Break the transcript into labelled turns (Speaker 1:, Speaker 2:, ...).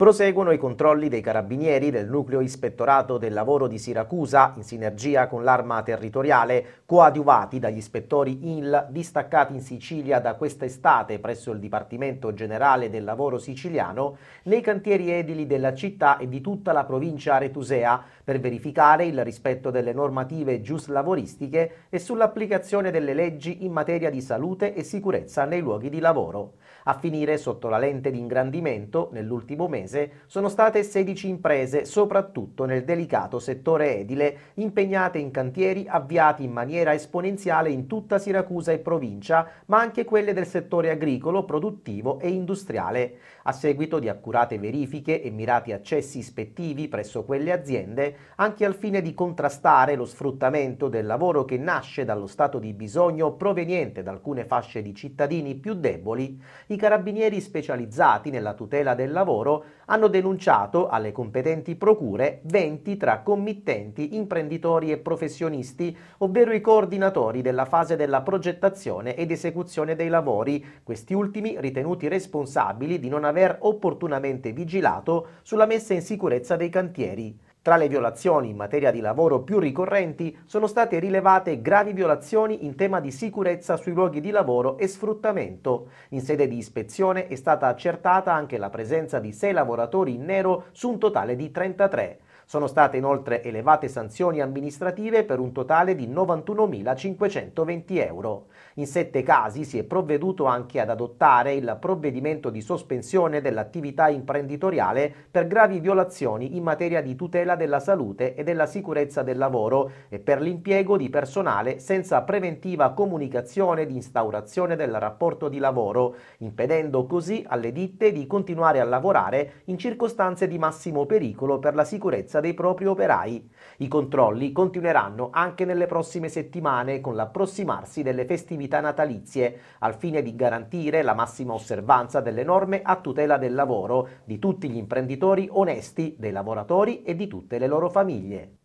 Speaker 1: Proseguono i controlli dei carabinieri del nucleo ispettorato del lavoro di Siracusa in sinergia con l'arma territoriale, coadiuvati dagli ispettori INL distaccati in Sicilia da quest'estate presso il Dipartimento Generale del Lavoro Siciliano, nei cantieri edili della città e di tutta la provincia aretusea per verificare il rispetto delle normative giuslavoristiche e sull'applicazione delle leggi in materia di salute e sicurezza nei luoghi di lavoro. A finire sotto la lente di ingrandimento, nell'ultimo mese, Milanese sono state 16 imprese, soprattutto nel delicato settore edile, impegnate in cantieri avviati in maniera esponenziale in tutta Siracusa e provincia, ma anche quelle del settore agricolo, produttivo e industriale. A seguito di accurate verifiche e mirati accessi ispettivi presso quelle aziende, anche al fine di contrastare lo sfruttamento del lavoro che nasce dallo stato di bisogno proveniente da alcune fasce di cittadini più deboli, i carabinieri specializzati nella tutela del lavoro hanno denunciato alle competenti procure 20 tra committenti, imprenditori e professionisti, ovvero i coordinatori della fase della progettazione ed esecuzione dei lavori, questi ultimi ritenuti responsabili di non aver opportunamente vigilato sulla messa in sicurezza dei cantieri. Tra le violazioni in materia di lavoro più ricorrenti sono state rilevate gravi violazioni in tema di sicurezza sui luoghi di lavoro e sfruttamento. In sede di ispezione è stata accertata anche la presenza di sei lavoratori in nero su un totale di 33. Sono state inoltre elevate sanzioni amministrative per un totale di 91.520 euro. In sette casi si è provveduto anche ad adottare il provvedimento di sospensione dell'attività imprenditoriale per gravi violazioni in materia di tutela tutela della salute e della sicurezza del lavoro e per l'impiego di personale senza preventiva comunicazione di instaurazione del rapporto di lavoro, impedendo così alle ditte di continuare a lavorare in circostanze di massimo pericolo per la sicurezza dei propri operai. I controlli continueranno anche nelle prossime settimane con l'approssimarsi delle festività natalizie, al fine di garantire la massima osservanza delle norme a tutela del lavoro di tutti gli imprenditori onesti, dei lavoratori e di tutti tutte le loro famiglie.